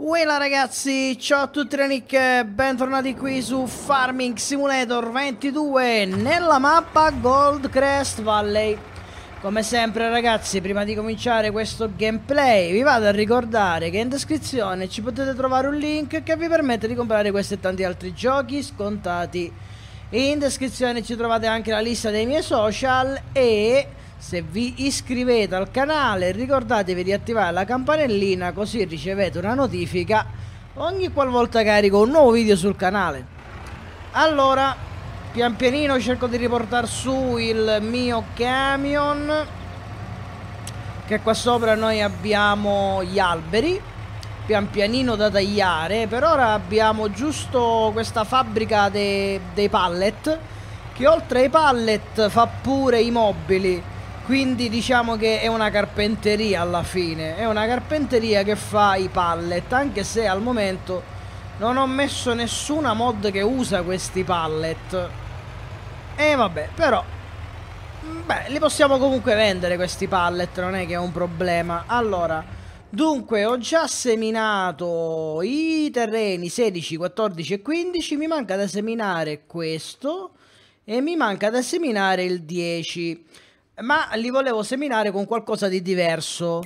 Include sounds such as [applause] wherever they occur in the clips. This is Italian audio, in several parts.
Wella ragazzi, ciao a tutti Renick, bentornati qui su Farming Simulator 22 nella mappa Goldcrest Valley Come sempre ragazzi, prima di cominciare questo gameplay vi vado a ricordare che in descrizione ci potete trovare un link che vi permette di comprare questi e tanti altri giochi scontati In descrizione ci trovate anche la lista dei miei social e se vi iscrivete al canale ricordatevi di attivare la campanellina così ricevete una notifica ogni qualvolta carico un nuovo video sul canale allora pian pianino cerco di riportare su il mio camion che qua sopra noi abbiamo gli alberi pian pianino da tagliare per ora abbiamo giusto questa fabbrica de dei pallet che oltre ai pallet fa pure i mobili quindi diciamo che è una carpenteria alla fine è una carpenteria che fa i pallet anche se al momento non ho messo nessuna mod che usa questi pallet e vabbè però beh li possiamo comunque vendere questi pallet non è che è un problema allora dunque ho già seminato i terreni 16 14 e 15 mi manca da seminare questo e mi manca da seminare il 10 ma li volevo seminare con qualcosa di diverso.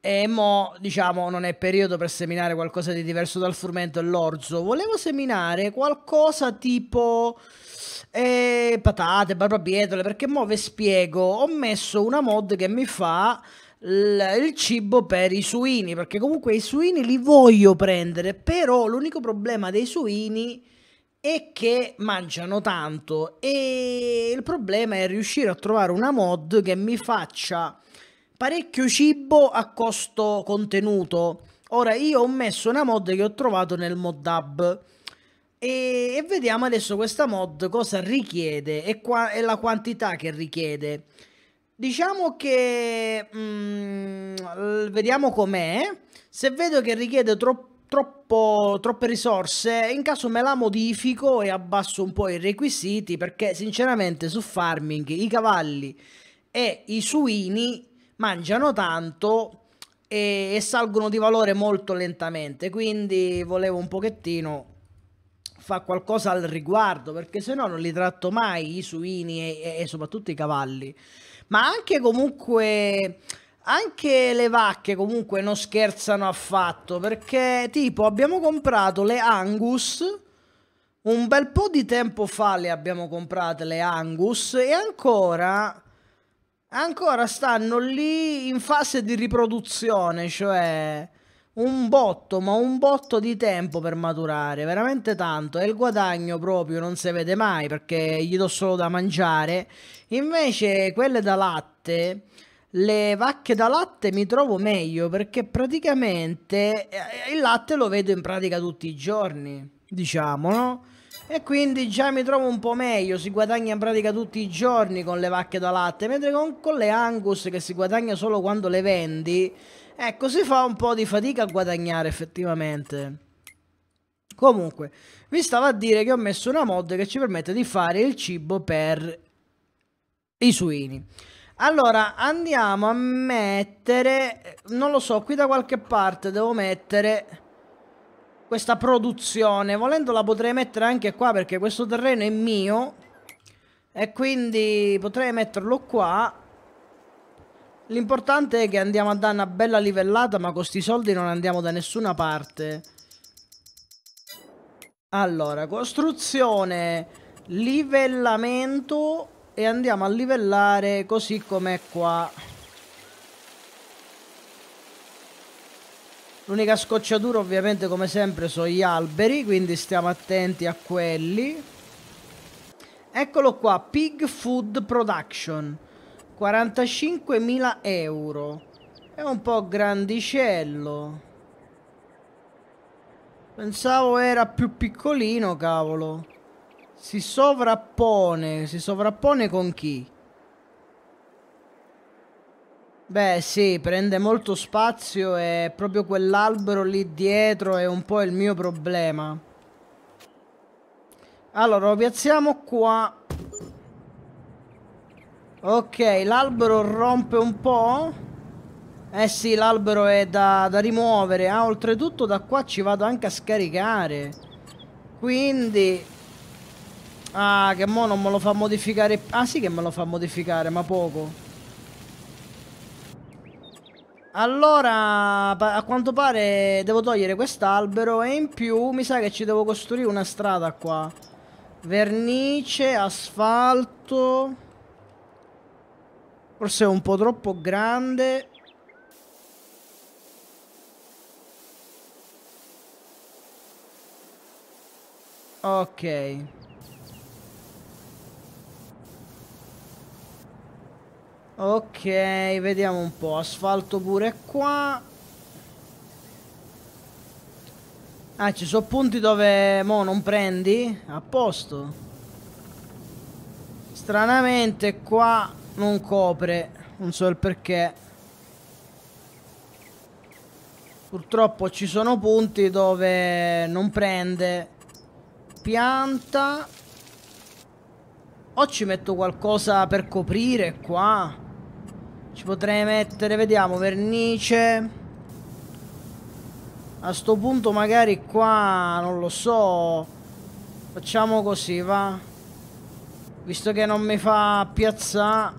E mo, diciamo, non è periodo per seminare qualcosa di diverso dal frumento e l'orzo. Volevo seminare qualcosa tipo eh, patate, barbabietole, perché mo ve spiego. Ho messo una mod che mi fa il cibo per i suini, perché comunque i suini li voglio prendere, però l'unico problema dei suini è e che mangiano tanto e il problema è riuscire a trovare una mod che mi faccia parecchio cibo a costo contenuto. Ora io ho messo una mod che ho trovato nel mod hub e, e vediamo adesso questa mod cosa richiede e, qua, e la quantità che richiede. Diciamo che mm, vediamo com'è. Se vedo che richiede troppo troppo, troppe risorse, in caso me la modifico e abbasso un po' i requisiti perché sinceramente su farming i cavalli e i suini mangiano tanto e, e salgono di valore molto lentamente, quindi volevo un pochettino fare qualcosa al riguardo perché se no non li tratto mai i suini e, e soprattutto i cavalli, ma anche comunque anche le vacche comunque non scherzano affatto perché tipo abbiamo comprato le Angus un bel po' di tempo fa le abbiamo comprate le Angus e ancora ancora stanno lì in fase di riproduzione, cioè un botto, ma un botto di tempo per maturare, veramente tanto. E il guadagno proprio non si vede mai perché gli do solo da mangiare. Invece quelle da latte le vacche da latte mi trovo meglio perché praticamente eh, il latte lo vedo in pratica tutti i giorni, diciamo, no? E quindi già mi trovo un po' meglio, si guadagna in pratica tutti i giorni con le vacche da latte, mentre con, con le Angus che si guadagna solo quando le vendi, ecco, si fa un po' di fatica a guadagnare effettivamente. Comunque, vi stavo a dire che ho messo una mod che ci permette di fare il cibo per i suini. Allora, andiamo a mettere... Non lo so, qui da qualche parte devo mettere questa produzione. Volendo la potrei mettere anche qua perché questo terreno è mio. E quindi potrei metterlo qua. L'importante è che andiamo a dare una bella livellata ma con questi soldi non andiamo da nessuna parte. Allora, costruzione, livellamento e andiamo a livellare così com'è qua. L'unica scocciatura ovviamente come sempre sono gli alberi, quindi stiamo attenti a quelli. Eccolo qua, Pig Food Production, 45.000 euro. È un po' grandicello. Pensavo era più piccolino, cavolo. Si sovrappone, si sovrappone con chi? Beh sì, prende molto spazio e proprio quell'albero lì dietro è un po' il mio problema. Allora, lo piazziamo qua. Ok, l'albero rompe un po'. Eh sì, l'albero è da, da, rimuovere. Ah, oltretutto da qua ci vado anche a scaricare. Quindi Ah, che mo non me lo fa modificare. Ah, sì che me lo fa modificare, ma poco. Allora, a quanto pare devo togliere quest'albero e in più mi sa che ci devo costruire una strada qua. Vernice, asfalto. Forse è un po' troppo grande. Ok. Ok, vediamo un po'. Asfalto pure qua. Ah, ci sono punti dove mo non prendi? A posto. Stranamente qua non copre. Non so il perché. Purtroppo ci sono punti dove non prende. Pianta. O ci metto qualcosa per coprire qua. Ci potrei mettere, vediamo, vernice. A sto punto magari qua, non lo so. Facciamo così, va. Visto che non mi fa piazzare.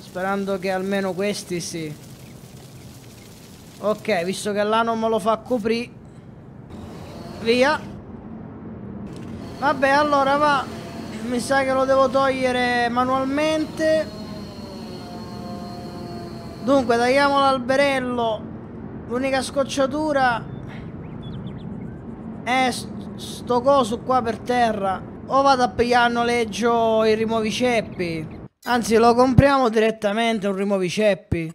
Sperando che almeno questi sì. Ok, visto che là non me lo fa coprire. Via. Vabbè, allora va. Mi sa che lo devo togliere manualmente. Dunque, tagliamo l'alberello. L'unica scocciatura è sto coso qua per terra. O vado a pigliare a noleggio i rimuoviceppi. Anzi, lo compriamo direttamente un rimuoviceppi.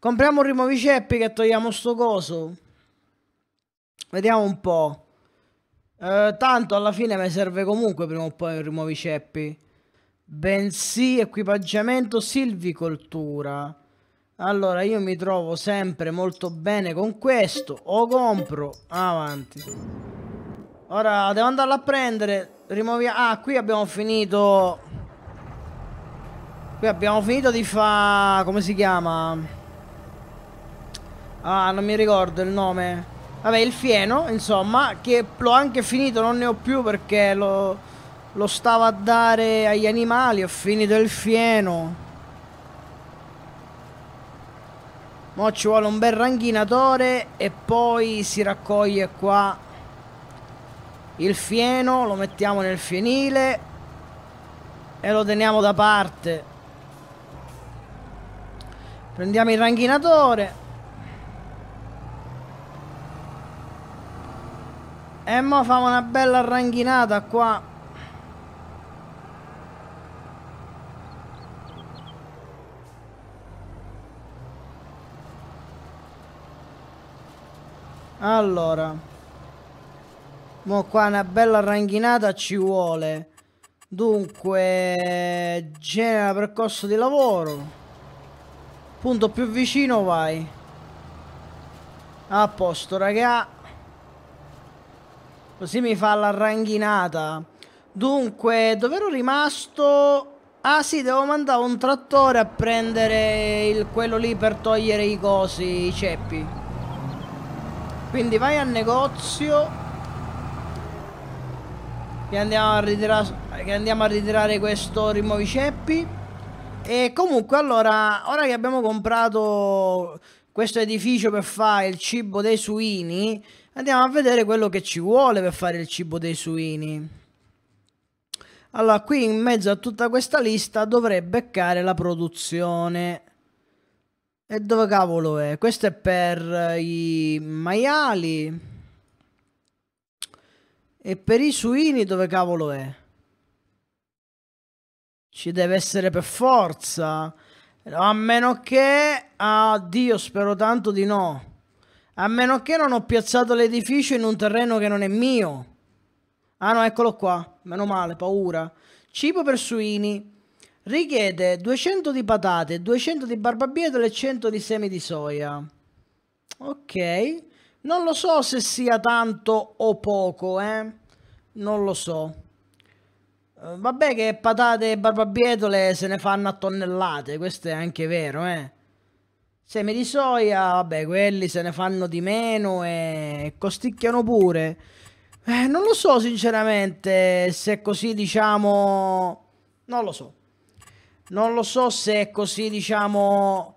Compriamo un rimuoviceppi che togliamo sto coso. Vediamo un po'. Eh, tanto alla fine mi serve comunque prima o poi un rimuoviceppi. Bensì equipaggiamento silvicoltura. Allora, io mi trovo sempre molto bene con questo. O compro. Avanti. Ora, devo andarla a prendere. Rimuoviamo... Ah, qui abbiamo finito... Qui abbiamo finito di fa... Come si chiama? Ah, non mi ricordo il nome. Vabbè, il fieno, insomma, che l'ho anche finito, non ne ho più perché lo, lo stavo a dare agli animali. Ho finito il fieno. Mo ci vuole un bel ranghinatore e poi si raccoglie qua il fieno, lo mettiamo nel fienile e lo teniamo da parte. Prendiamo il ranghinatore. E mo fa una bella ranghinata qua. Allora. Mo qua una bella ranchinata ci vuole. Dunque, genera percorso di lavoro. Punto più vicino vai. A posto, raga. Così mi fa la ranchinata. Dunque, dove ero rimasto? Ah sì, devo mandare un trattore a prendere il, quello lì per togliere i cosi, i ceppi. Quindi vai al negozio che andiamo a ritirare, andiamo a ritirare questo rimuoviceppi E comunque allora Ora che abbiamo comprato questo edificio per fare il cibo dei suini Andiamo a vedere quello che ci vuole per fare il cibo dei suini allora, qui in mezzo a tutta questa lista dovrei beccare la produzione. E dove cavolo è? Questo è per eh, i maiali. E per i suini dove cavolo è? Ci deve essere per forza. A meno che... Ah, Dio, spero tanto di no. A meno che non ho piazzato l'edificio in un terreno che non è mio. Ah no, eccolo qua. Meno male, paura. Cibo per suini richiede 200 di patate, 200 di barbabietole e 100 di semi di soia. Ok, non lo so se sia tanto o poco, eh? Non lo so. Eh, vabbè che patate e barbabietole se ne fanno a tonnellate, questo è anche vero, eh? Semi di soia, vabbè, quelli se ne fanno di meno e costicchiano pure. Eh, non lo so sinceramente se così diciamo... Non lo so. Non lo so se è così, diciamo,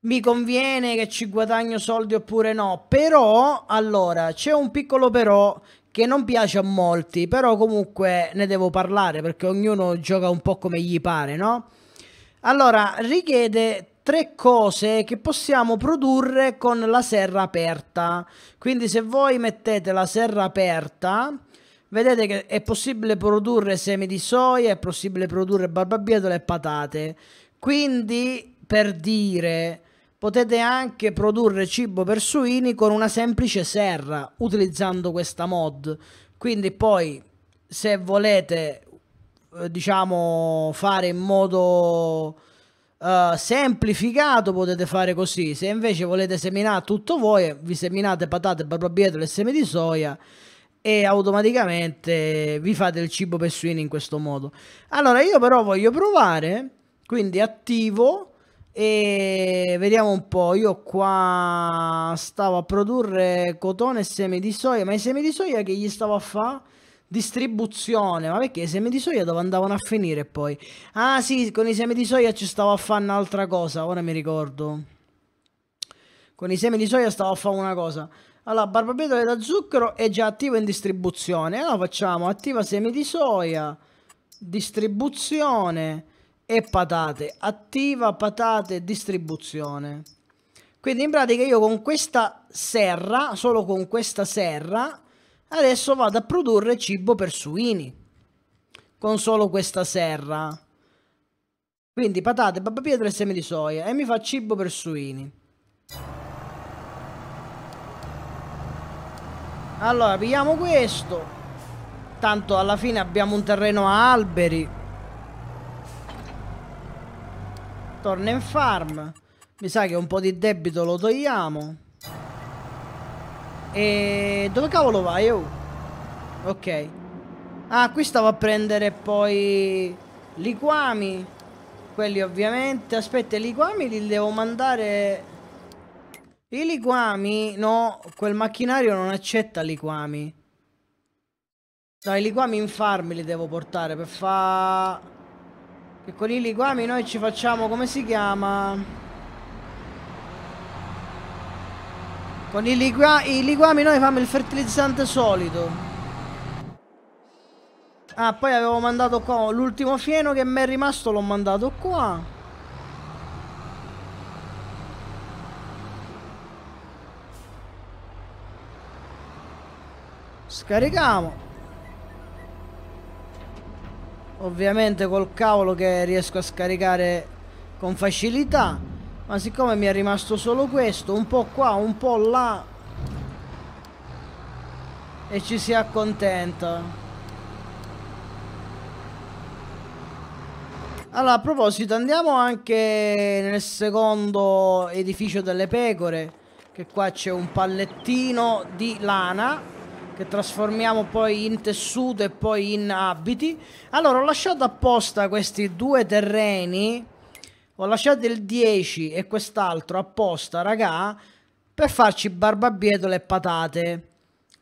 mi conviene che ci guadagno soldi oppure no. Però, allora, c'è un piccolo però che non piace a molti, però comunque ne devo parlare perché ognuno gioca un po' come gli pare, no? Allora, richiede tre cose che possiamo produrre con la serra aperta. Quindi se voi mettete la serra aperta vedete che è possibile produrre semi di soia, è possibile produrre barbabietole e patate. Quindi, per dire, potete anche produrre cibo per suini con una semplice serra utilizzando questa mod. Quindi poi, se volete, eh, diciamo, fare in modo... Uh, semplificato potete fare così se invece volete seminare tutto voi vi seminate patate barbabietole e semi di soia e automaticamente vi fate il cibo per pessuini in questo modo. Allora io però voglio provare, quindi attivo e vediamo un po', io qua stavo a produrre cotone e semi di soia, ma i semi di soia che gli stavo a fare? distribuzione. Ma perché i semi di soia dove andavano a finire poi? Ah sì, con i semi di soia ci stavo a fare un'altra cosa, ora mi ricordo. Con i semi di soia stavo a fare una cosa. Allora, barbabietole da zucchero è già attivo in distribuzione. Allora facciamo attiva semi di soia, distribuzione e patate. Attiva patate, distribuzione. Quindi in pratica io con questa serra, solo con questa serra, adesso vado a produrre cibo per suini. Con solo questa serra. Quindi patate, barbabietole e semi di soia. E mi fa cibo per suini. Allora, pigliamo questo. Tanto alla fine abbiamo un terreno a alberi. Torna in farm. Mi sa che un po' di debito lo togliamo. E dove cavolo vai? Oh? Ok. Ah, qui stavo a prendere poi liquami. Quelli ovviamente. Aspetta, i liquami li devo mandare i liquami, no, quel macchinario non accetta liquami. No, i liquami in farm li devo portare per fa... Che con i liquami noi ci facciamo, come si chiama? Con i, liqua... i liquami noi fanno il fertilizzante solido. Ah, poi avevo mandato qua l'ultimo fieno che mi è rimasto, l'ho mandato qua. Scarichiamo. Ovviamente col cavolo che riesco a scaricare con facilità. Ma siccome mi è rimasto solo questo, un po' qua, un po' là. E ci si accontenta. Allora, a proposito, andiamo anche nel secondo edificio delle pecore, che qua c'è un pallettino di lana che trasformiamo poi in tessuto e poi in abiti. Allora ho lasciato apposta questi due terreni, ho lasciato il 10 e quest'altro apposta, raga, per farci barbabietole e patate.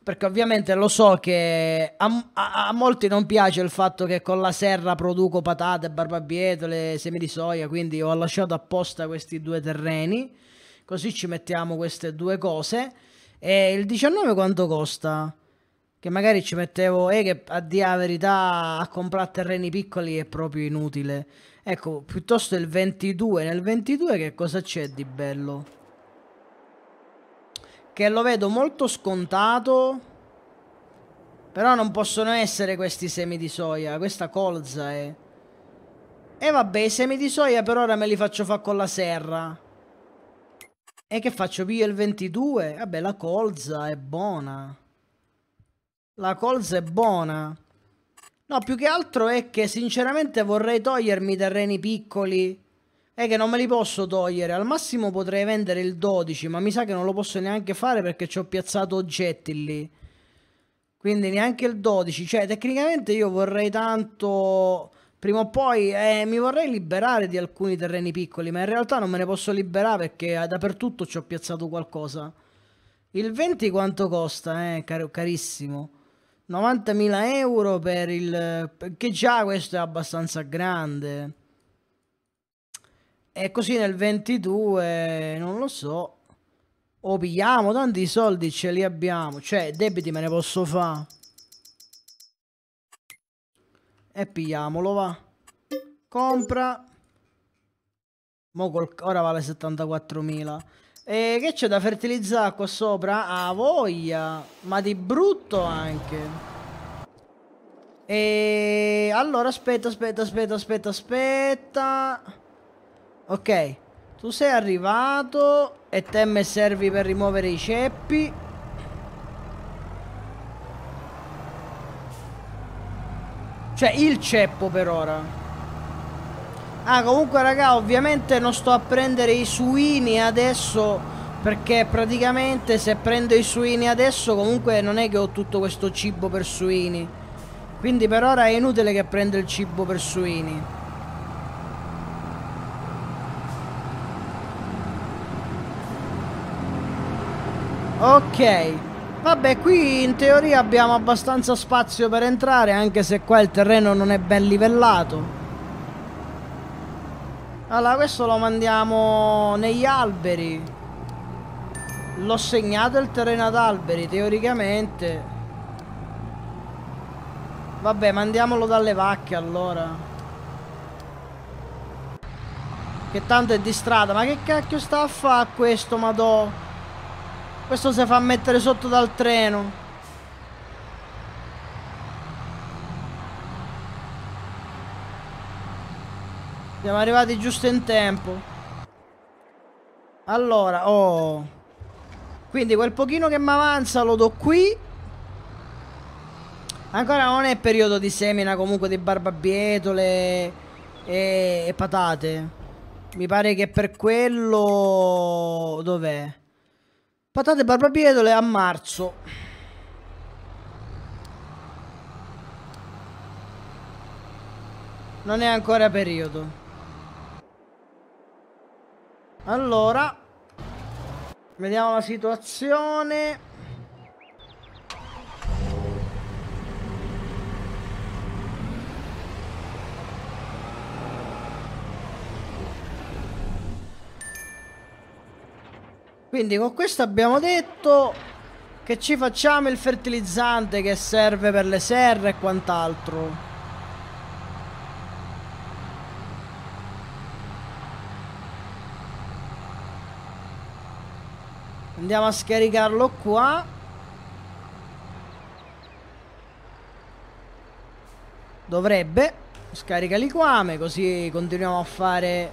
Perché ovviamente lo so che a, a, a molti non piace il fatto che con la serra produco patate, barbabietole, semi di soia, quindi ho lasciato apposta questi due terreni. Così ci mettiamo queste due cose. E il 19 quanto costa? che magari ci mettevo e eh, che a dire la verità a comprare terreni piccoli è proprio inutile. Ecco, piuttosto il 22. Nel 22 che cosa c'è di bello? Che lo vedo molto scontato. Però non possono essere questi semi di soia. Questa colza è... E vabbè, i semi di soia per ora me li faccio fa con la serra. E che faccio? Piglio il 22? Vabbè, la colza è buona. La colza è buona. No, più che altro è che sinceramente vorrei togliermi i terreni piccoli. È che non me li posso togliere. Al massimo potrei vendere il 12, ma mi sa che non lo posso neanche fare perché ci ho piazzato oggetti lì. Quindi neanche il 12. Cioè, tecnicamente io vorrei tanto... Prima o poi eh, mi vorrei liberare di alcuni terreni piccoli, ma in realtà non me ne posso liberare perché dappertutto ci ho piazzato qualcosa. Il 20 quanto costa, eh, car carissimo? 90.000 euro per il... che già questo è abbastanza grande. E così nel 22, non lo so, o pigliamo tanti soldi, ce li abbiamo. Cioè, debiti me ne posso fare. E pigliamolo, va. Compra. Mo col... Ora vale 74.000. E che c'è da fertilizzare qua sopra? Ah, voglia! Ma di brutto anche. E allora aspetta, aspetta, aspetta, aspetta, aspetta. Ok. Tu sei arrivato e te me servi per rimuovere i ceppi. Cioè il ceppo per ora. Ah, comunque raga, ovviamente non sto a prendere i suini adesso perché praticamente se prendo i suini adesso comunque non è che ho tutto questo cibo per suini. Quindi per ora è inutile che prenda il cibo per suini. Ok. Vabbè, qui in teoria abbiamo abbastanza spazio per entrare, anche se qua il terreno non è ben livellato. Allora questo lo mandiamo negli alberi L'ho segnato il terreno ad alberi teoricamente Vabbè mandiamolo dalle vacche allora Che tanto è di strada Ma che cacchio sta a fare questo madò Questo si fa mettere sotto dal treno Siamo arrivati giusto in tempo. Allora, oh. Quindi quel pochino che mi avanza lo do qui. Ancora non è periodo di semina comunque di barbabietole e, e patate. Mi pare che per quello... Dov'è? Patate e barbabietole a marzo. Non è ancora periodo. Allora Vediamo la situazione Quindi con questo abbiamo detto Che ci facciamo il fertilizzante Che serve per le serre e quant'altro Andiamo a scaricarlo qua. Dovrebbe. Scarica liquame, così continuiamo a fare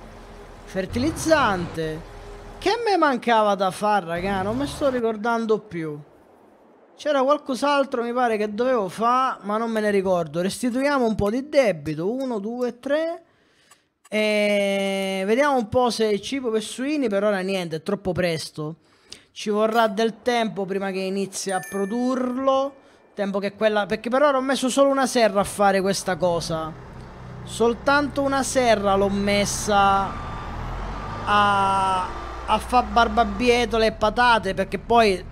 fertilizzante. Che me mancava da fare, raga? Non me sto ricordando più. C'era qualcos'altro, mi pare, che dovevo fare, ma non me ne ricordo. Restituiamo un po' di debito. Uno, due, tre. E vediamo un po' se cibo per suini. Per ora niente, è troppo presto. Ci vorrà del tempo prima che inizi a produrlo. Tempo che quella... Perché per ora ho messo solo una serra a fare questa cosa. Soltanto una serra l'ho messa a... a far barbabietole e patate. Perché poi...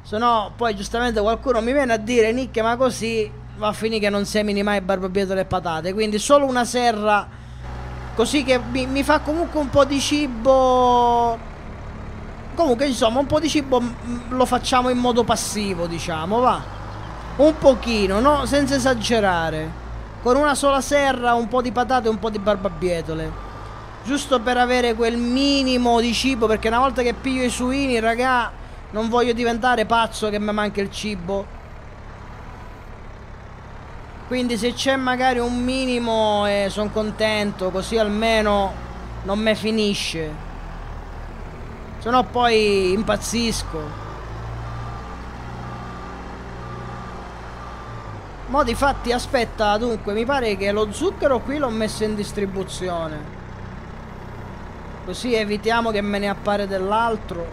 Se no, poi giustamente qualcuno mi viene a dire Nick, ma così va a finire che non semini mai barbabietole e patate. Quindi solo una serra... Così che mi, mi fa comunque un po' di cibo Comunque insomma un po' di cibo mm, mm, lo facciamo in modo passivo diciamo va Un pochino no? Senza esagerare Con una sola serra un po' di patate e un po' di barbabietole Giusto per avere quel minimo di cibo perché una volta che piglio i suini raga Non voglio diventare pazzo che mi manca il cibo quindi se c'è magari un minimo eh, sono contento così almeno non mi finisce Sennò poi impazzisco. Mo di fatti aspetta dunque mi pare che lo zucchero qui l'ho messo in distribuzione Così evitiamo che me ne appare dell'altro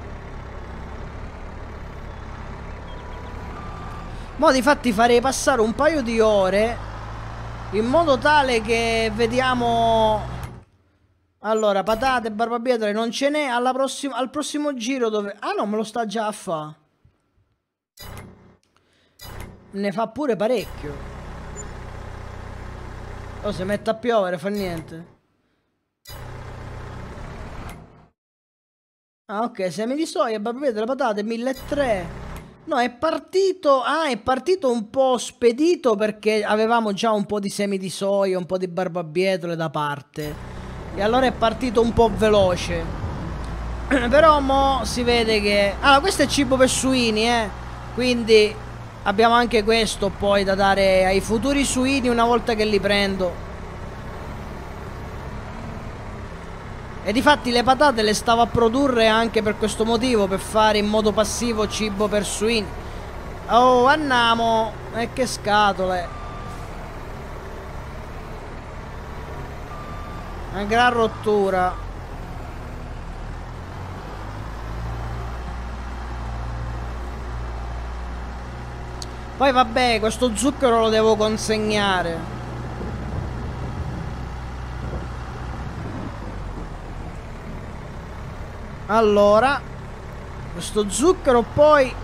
Mo di fatti farei passare un paio di ore In modo tale che vediamo allora, patate barbabietole, non ce n'è. Prossima, al prossimo giro dove... Ah no, me lo sta già a fa. Ne fa pure parecchio. Oh, se mette a piovere, fa niente. Ah, ok, semi di soia, barbabietole, patate, 1300. No, è partito, ah, è partito un po' spedito perché avevamo già un po' di semi di soia, un po' di barbabietole da parte. E allora è partito un po' veloce. [clears throat] Però mo si vede che... Allora, ah, questo è cibo per suini, eh. Quindi abbiamo anche questo poi da dare ai futuri suini una volta che li prendo. E difatti le patate le stavo a produrre anche per questo motivo, per fare in modo passivo cibo per suini. Oh, andiamo! E eh, che scatole! Una gran rottura. Poi vabbè, questo zucchero lo devo consegnare. Allora, questo zucchero poi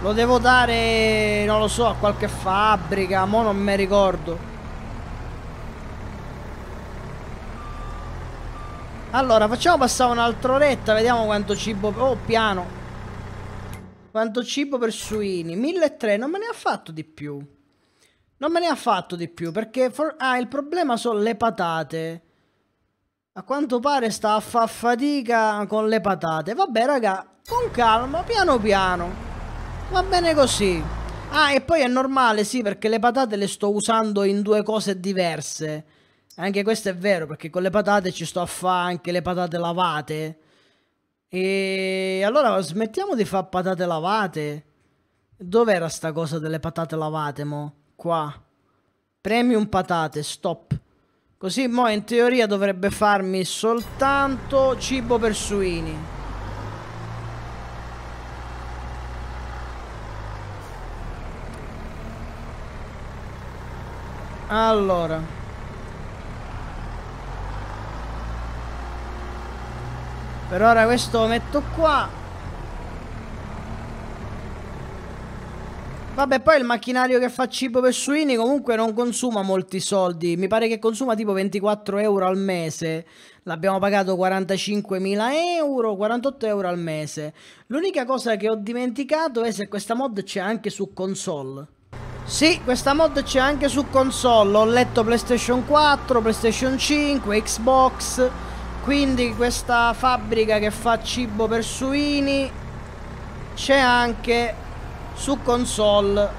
lo devo dare, non lo so, a qualche fabbrica, mo non mi ricordo. Allora, facciamo passare un'altra oretta, vediamo quanto cibo... Oh, piano! Quanto cibo per suini? 1.300, non me ne ha fatto di più. Non me ne ha fatto di più, perché... For... Ah, il problema sono le patate. A quanto pare sta a far fatica con le patate. Vabbè, raga, con calma, piano piano. Va bene così. Ah, e poi è normale, sì, perché le patate le sto usando in due cose diverse anche questo è vero, perché con le patate ci sto a fare anche le patate lavate. E allora smettiamo di fare patate lavate. Dov'era sta cosa delle patate lavate, mo? Qua. Premium patate, stop. Così mo in teoria dovrebbe farmi soltanto cibo per suini. Allora Per ora questo lo metto qua. Vabbè, poi il macchinario che fa cibo per suini comunque non consuma molti soldi. Mi pare che consuma tipo 24 euro al mese. L'abbiamo pagato 45.000 euro, 48 euro al mese. L'unica cosa che ho dimenticato è se questa mod c'è anche su console. Sì, questa mod c'è anche su console. Ho letto PlayStation 4, PlayStation 5, Xbox... Quindi questa fabbrica che fa cibo per suini c'è anche su console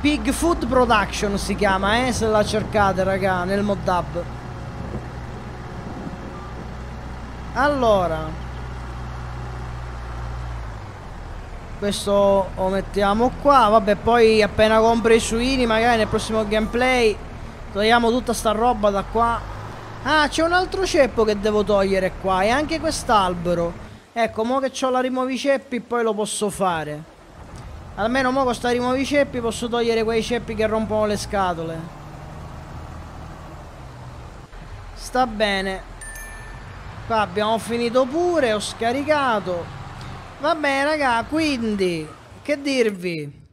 Pig Food Production si chiama, eh, se la cercate, raga, nel mod hub. Allora. Questo lo mettiamo qua, vabbè, poi appena compri i suini, magari nel prossimo gameplay togliamo tutta sta roba da qua Ah, c'è un altro ceppo che devo togliere qua. E anche quest'albero. Ecco, mo che ho la rimuoviceppi poi lo posso fare. Almeno mo con sta rimuoviceppi posso togliere quei ceppi che rompono le scatole. Sta bene. Qua abbiamo finito pure, ho scaricato. Va bene, raga, quindi, che dirvi?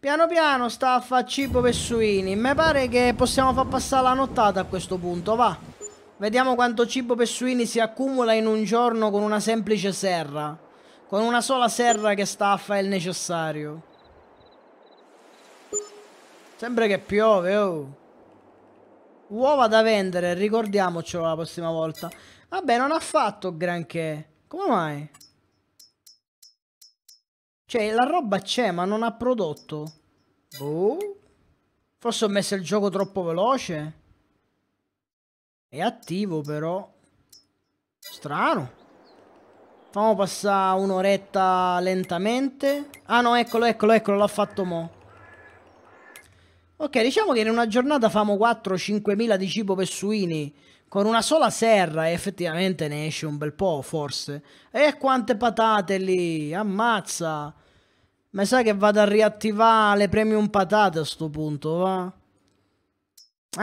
Piano piano sta a fare cibo per suini. Mi pare che possiamo far passare la nottata a questo punto, va. Vediamo quanto cibo per suini si accumula in un giorno con una semplice serra. Con una sola serra che sta a fare il necessario. Sembra che piove, oh. Uova da vendere, ricordiamocelo la prossima volta. Vabbè, non ha fatto granché. Come mai? Cioè, la roba c'è, ma non ha prodotto. Boh. Forse ho messo il gioco troppo veloce. È attivo, però. Strano. Facciamo passare un'oretta lentamente. Ah no, eccolo, eccolo, eccolo, l'ha fatto mo'. Ok, diciamo che in una giornata famo 4-5 mila di cibo per suini. Con una sola serra e effettivamente ne esce un bel po', forse. E quante patate lì, ammazza. Ma sai che vado a riattivare le premium patate a sto punto, va?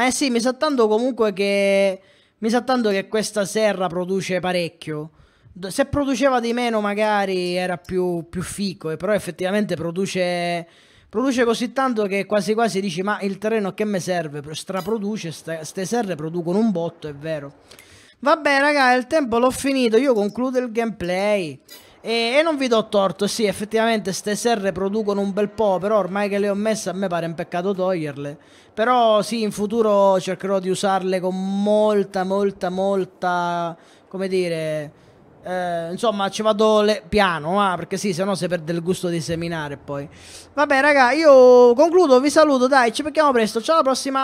Eh sì, mi sa tanto comunque che... Mi sa tanto che questa serra produce parecchio. Se produceva di meno magari era più, più fico, però effettivamente produce... Produce così tanto che quasi quasi dici ma il terreno che mi serve? Straproduce, queste serre producono un botto, è vero. Vabbè raga, il tempo l'ho finito, io concludo il gameplay. E, e, non vi do torto, sì, effettivamente ste serre producono un bel po', però ormai che le ho messe a me pare un peccato toglierle. Però sì, in futuro cercherò di usarle con molta, molta, molta, come dire... Eh, insomma, ci vado piano, ah, perché sì, se no si perde il gusto di seminare poi. Vabbè, raga, io concludo, vi saluto, dai, ci becchiamo presto, ciao alla prossima!